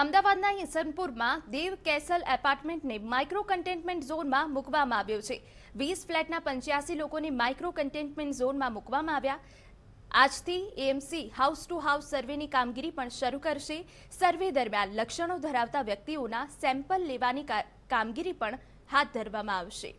અમદાવાદના ઈસનપુરમાં દેવ કેસલ એપાર્ટમેન્ટને માઇક્રો કન્ટેનમેન્ટ ઝોનમાં મૂકવામાં આવ્યો છે વીસ ફ્લેટના પંચ્યાસી લોકોને માઇક્રો કન્ટેનમેન્ટ ઝોનમાં મૂકવામાં આવ્યા આજથી એએમસી હાઉસ ટુ હાઉસ સર્વેની કામગીરી પણ શરૂ કરશે સર્વે દરમિયાન લક્ષણો ધરાવતા વ્યક્તિઓના સેમ્પલ લેવાની કામગીરી પણ હાથ ધરવામાં આવશે